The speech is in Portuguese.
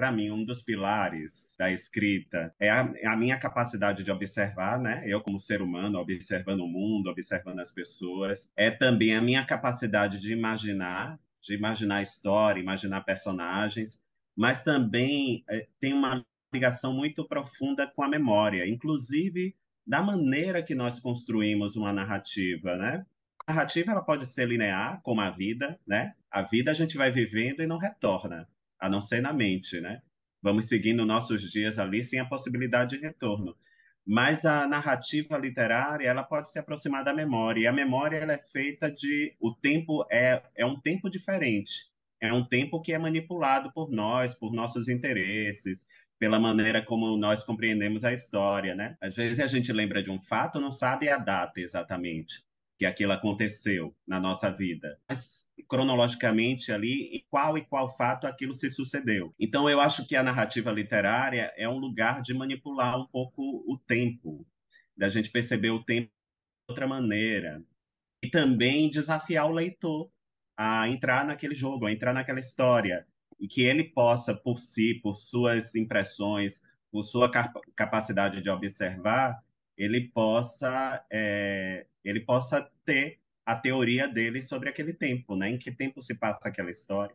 para mim, um dos pilares da escrita é a, é a, minha capacidade de observar, né? Eu, como ser humano, observando o mundo, observando as pessoas. É também a minha capacidade de imaginar, de imaginar história, imaginar personagens, mas também é, tem uma ligação muito profunda com a memória, inclusive da maneira que nós construímos uma narrativa, né? A narrativa ela pode ser linear, como a vida, né? A vida a gente vai vivendo e não retorna a não ser na mente, né? Vamos seguindo nossos dias ali sem a possibilidade de retorno. Mas a narrativa literária, ela pode se aproximar da memória, e a memória ela é feita de o tempo é é um tempo diferente. É um tempo que é manipulado por nós, por nossos interesses, pela maneira como nós compreendemos a história, né? Às vezes a gente lembra de um fato, não sabe a data exatamente que aquilo aconteceu na nossa vida. Mas cronologicamente ali e qual e qual fato aquilo se sucedeu. Então eu acho que a narrativa literária é um lugar de manipular um pouco o tempo, da gente perceber o tempo de outra maneira e também desafiar o leitor a entrar naquele jogo, a entrar naquela história e que ele possa por si, por suas impressões, por sua capacidade de observar, ele possa é, ele possa ter a teoria dele sobre aquele tempo, né? Em que tempo se passa aquela história?